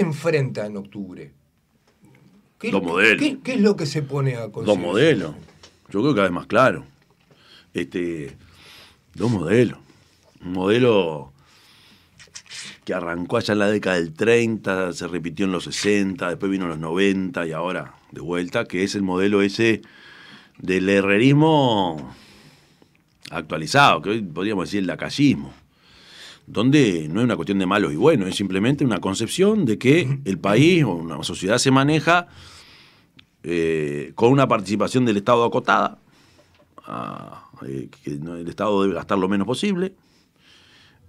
enfrenta en octubre? ¿Qué, modelos. ¿qué, es lo que se pone a conseguir? Dos modelos. Yo creo que es más claro. Este, dos modelos. Un modelo que arrancó allá en la década del 30, se repitió en los 60, después vino en los 90 y ahora de vuelta, que es el modelo ese del herrerismo actualizado, que hoy podríamos decir el lacallismo donde no es una cuestión de malos y buenos, es simplemente una concepción de que el país o una sociedad se maneja eh, con una participación del Estado acotada, eh, que el Estado debe gastar lo menos posible,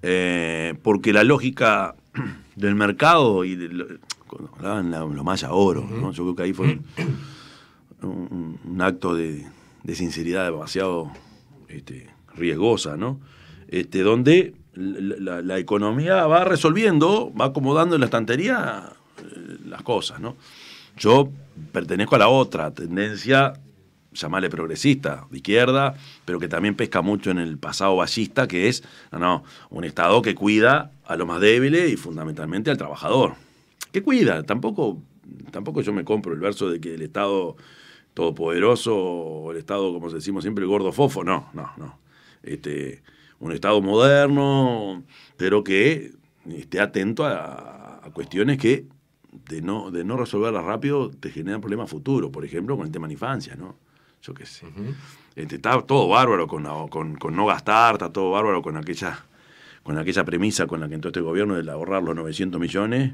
eh, porque la lógica del mercado y de, cuando hablaban los oro, yo creo que ahí fue un, acto de, sinceridad demasiado este, riesgosa, ¿no? Este, donde la, economía va resolviendo, va acomodando en la estantería eh, las cosas, ¿no? Yo pertenezco a la otra tendencia, llamarle progresista, de izquierda, pero que también pesca mucho en el pasado ballista, que es, no, un Estado que cuida a lo más débiles y fundamentalmente al trabajador. Que cuida, tampoco, tampoco yo me compro el verso de que el Estado todopoderoso o el Estado, como decimos siempre, el gordo fofo, no, no, no. Este, un Estado moderno, pero que esté atento a, cuestiones que de no, de no resolverlas rápido te generan problemas futuros, por ejemplo, con el tema de infancia, ¿no? Yo qué sé. Este, está todo bárbaro con, con, no gastar, está todo bárbaro con aquella, con aquella premisa con la que entró este gobierno de ahorrar los 900 millones.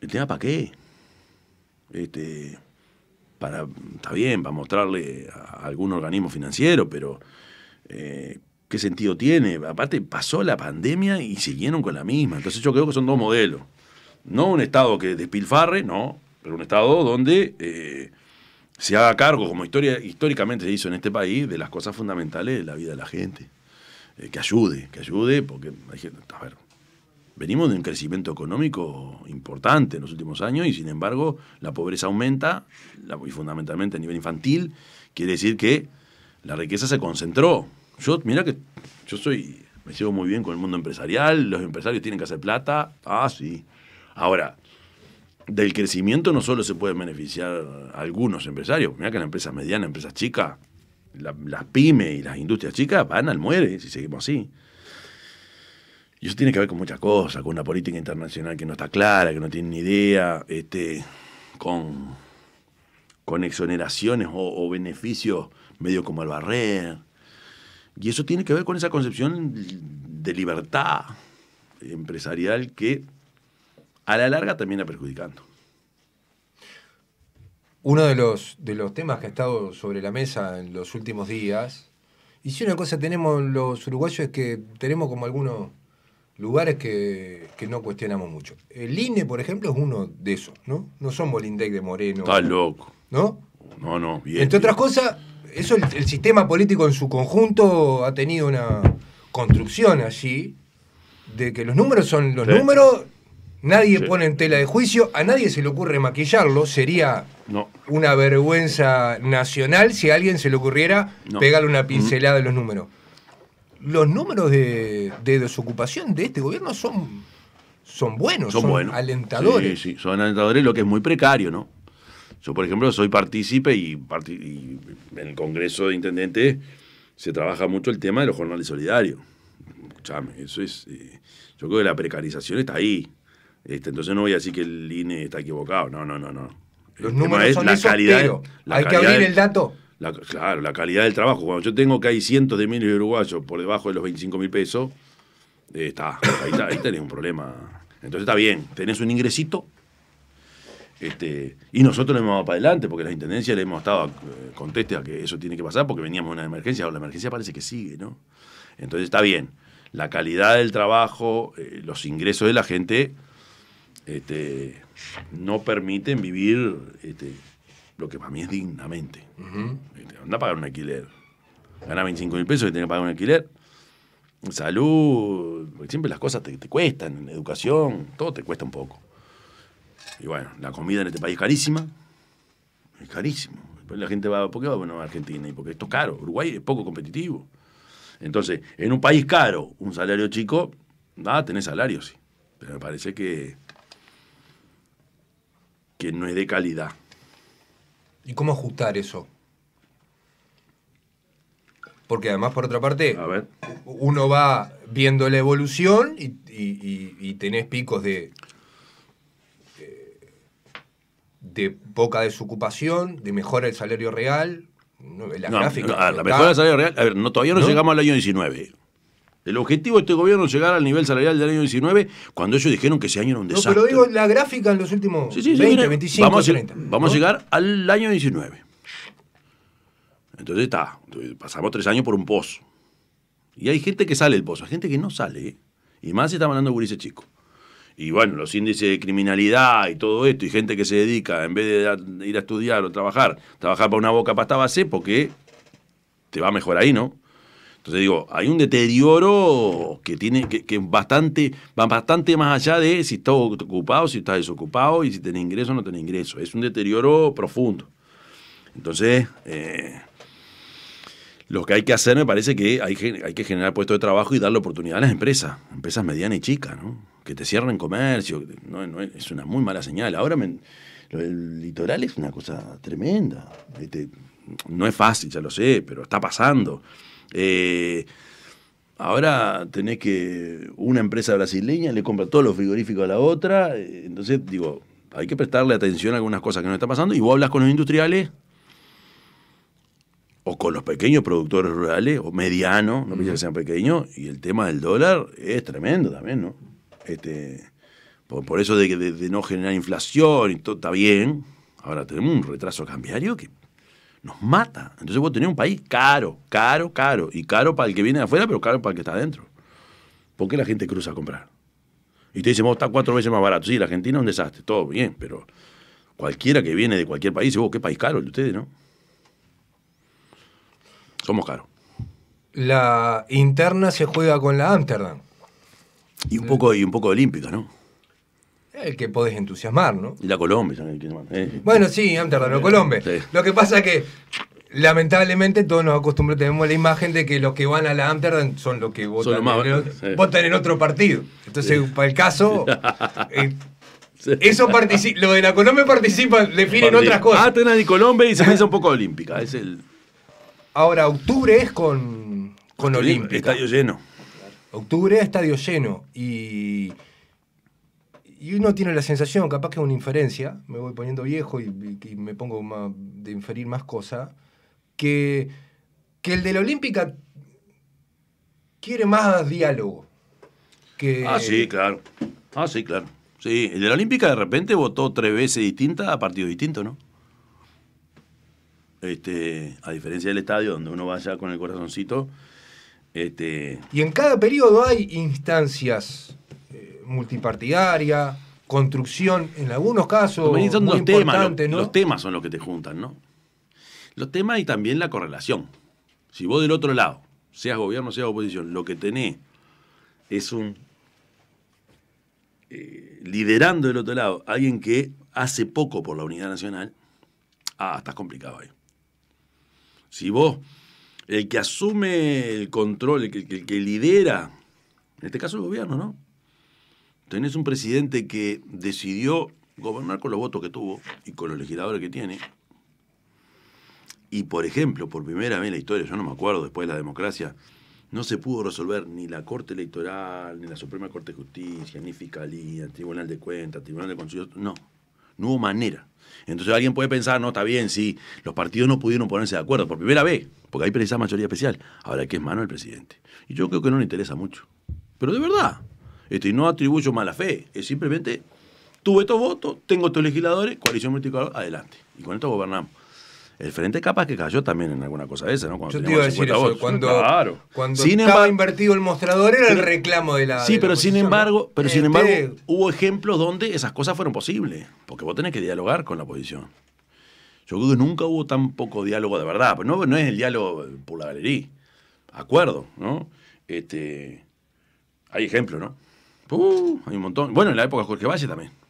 ¿El tema para qué? Este, para, está bien, para mostrarle a algún organismo financiero, pero eh, ¿qué sentido tiene? Aparte, pasó la pandemia y siguieron con la misma. Entonces yo creo que son dos modelos. No un Estado que despilfarre, no, pero un Estado donde eh, se haga cargo, como históricamente se hizo en este país, de las cosas fundamentales de la vida de la gente. Eh, que ayude, que ayude, porque a ver, venimos de un crecimiento económico importante en los últimos años y sin embargo la pobreza aumenta, y fundamentalmente a nivel infantil, quiere decir que la riqueza se concentró. Yo, mira que yo soy, me llevo muy bien con el mundo empresarial, los empresarios tienen que hacer plata, ah, sí. Ahora, del crecimiento no solo se pueden beneficiar algunos empresarios, mira que las empresas medianas, empresas chicas, las pymes y las industrias chicas van al muere si seguimos así. Y eso tiene que ver con muchas cosas, con una política internacional que no está clara, que no tiene ni idea, este, con, con exoneraciones o beneficios medio como el barrer. Y eso tiene que ver con esa concepción de libertad empresarial que a la larga también está perjudicando. Uno de los, de los temas que ha estado sobre la mesa en los últimos días, y si una cosa tenemos los uruguayos es que tenemos como algunos lugares que, no cuestionamos mucho. El INE, por ejemplo, es uno de esos, ¿no? No somos el de Moreno. Está loco. ¿No? No, no, Entre otras cosas, eso el, sistema político en su conjunto ha tenido una construcción allí de que los números son los números, nadie pone en tela de juicio, a nadie se le ocurre maquillarlo, sería una vergüenza nacional si a alguien se le ocurriera pegarle una mm. pincelada de los números. Los números de, desocupación de este gobierno son, son buenos, son, alentadores. Sí, sí, son alentadores, lo que es muy precario, ¿no? Yo, por ejemplo, soy partícipe y, en el Congreso de Intendentes se trabaja mucho el tema de los jornales solidarios. Escuchame, eso es. Eh, yo creo que la precarización está ahí. Este, entonces no voy a decir que el INE está equivocado. No, no, no, no. Los números son la calidad. hay que abrir el dato. claro, la calidad del trabajo. Cuando yo tengo que hay cientos de miles de uruguayos por debajo de los 25 mil pesos, eh, ahí, está, ahí tenés un problema. Entonces está bien, tenés un ingresito, este, y nosotros lo hemos dado para adelante porque las intendencias le hemos estado eh, conteste a que eso tiene que pasar porque veníamos de una emergencia. Ahora la emergencia parece que sigue, ¿no? Entonces está bien. La calidad del trabajo, eh, los ingresos de la gente este, no permiten vivir este, lo que para mí es dignamente. anda a pagar un alquiler. Gana 25 mil pesos y tiene que pagar un alquiler. Salud, siempre las cosas te cuestan, educación, todo te cuesta un poco. Y bueno, la comida en este país es carísima. Es carísimo. La gente va, ¿por qué va a Argentina? Y porque esto es caro. Uruguay es poco competitivo. Entonces, en un país caro, un salario chico, nada, ah, tenés salario, sí. Pero me parece que, que no es de calidad. ¿Y cómo ajustar eso? Porque además, por otra parte, uno va viendo la evolución y, y tenés picos de de poca desocupación, de mejora del salario real. La gráfica. mejora del salario real, a ver, todavía no, llegamos al año 19. El objetivo de este gobierno es llegar al nivel salarial del año 19, cuando ellos dijeron que ese año era un desastre. No, pero digo la gráfica en los últimos 20, 25, vamos A, llegar al año 19. Entonces está, pasamos tres años por un pozo. Y hay gente que sale del pozo, hay gente que no sale. ¿eh? Y más se está mandando a ese chico. Y bueno, los índices de criminalidad y todo esto, y gente que se dedica, en vez de ir a estudiar o trabajar, trabajar para una boca pasta base, porque te va mejor ahí, ¿no? Entonces digo, hay un deterioro que tiene que, bastante, va bastante más allá de si estás ocupado, si estás desocupado y si tenés ingreso o no tenés ingreso. Es un deterioro profundo. Entonces, eh, lo que hay que hacer me parece que hay, hay que generar puestos de trabajo y darle oportunidad a las empresas, empresas medianas y chicas, ¿no? que te cierren comercio, es una muy mala señal. Ahora me, el litoral es una cosa tremenda. Este, no es fácil, ya lo sé, pero está pasando. Eh, ahora tenés que una empresa brasileña le compra todos los frigoríficos a la otra, eh, entonces digo, hay que prestarle atención a algunas cosas que no están pasando y vos hablas con los industriales o con los pequeños productores rurales o medianos, no pienso que sean pequeños, y el tema del dólar es tremendo también, ¿no? Este, por, eso de, que de, no generar inflación y todo está bien. Ahora tenemos un retraso cambiario que nos mata. Entonces vos tenés un país caro, caro, caro. Y caro para el que viene de afuera, pero caro para el que está adentro. ¿Por qué la gente cruza a comprar? Y te dicen, vos está cuatro veces más barato. Sí, la Argentina es un desastre, todo bien, pero cualquiera que viene de cualquier país, vos, qué país caro el de ustedes, ¿no? Somos caros. La interna se juega con la Amsterdam. Y un, poco, y un poco olímpica, ¿no? El que podés entusiasmar, ¿no? Y la Colombia. Eh, bueno, sí, Amsterdam, o Colombia. Lo que pasa es que, lamentablemente, todos nos acostumbramos, tenemos la imagen de que los que van a la Amsterdam son los que votan, en, votan en otro partido. Entonces, para el caso... Eh, eso lo de la Colombia participa, definen otras cosas. Atenas ah, y Colombia y se piensa un poco olímpica. Es el... Ahora, octubre es con, con Olímpica. Estadio lleno. Octubre, estadio lleno. Y, y uno tiene la sensación, capaz que es una inferencia, me voy poniendo viejo y, me pongo de inferir más cosas, que, que el de la Olímpica quiere más diálogo. Que... Ah, sí, claro. Ah, sí, claro. Sí, el de la Olímpica de repente votó tres veces distinta a partido distinto, ¿no? Este, a diferencia del estadio, donde uno va vaya con el corazoncito, este, y en cada periodo hay instancias eh, multipartidarias, construcción, en algunos casos. Muy los temas, los temas son los que te juntan, ¿no? Los temas y también la correlación. Si vos del otro lado, seas gobierno, seas oposición, lo que tenés es un. Eh, liderando del otro lado, alguien que hace poco por la unidad nacional, ah, estás complicado ahí. Si vos el que asume el control, el que, lidera, en este caso el gobierno, ¿no? Tenés un presidente que decidió gobernar con los votos que tuvo y con los legisladores que tiene. Y, por ejemplo, por primera vez en la historia, yo no me acuerdo, después de la democracia, no se pudo resolver ni la Corte Electoral, ni la Suprema Corte de Justicia, ni Fiscalía, Tribunal de Cuentas, Tribunal de Constitución, no. No hubo manera. Entonces alguien puede pensar, no, está bien, si los partidos no pudieron ponerse de acuerdo por primera vez, porque ahí precisa mayoría especial. Ahora, que es mano del presidente? Y yo creo que no le interesa mucho. Pero de verdad, este, no atribuyo mala fe, es simplemente, tuve estos votos, tengo estos legisladores, coalición multicolor, adelante. Y con esto gobernamos el Frente capaz que cayó también en alguna cosa de esa, ¿no? Cuando Yo te iba a cuando, estaba invertido el mostrador era el reclamo de la Sí, pero sin embargo, pero sin eh, embargo hubo ejemplos donde esas cosas fueron posibles, porque vos tenés que dialogar con la oposición. Yo creo que nunca hubo tan poco diálogo de verdad, pero pues no, es el diálogo por la galería. Acuerdo, ¿no? Este hay ejemplos, ¿no? Uh, hay un montón. Bueno, en la época de Jorge Valle también.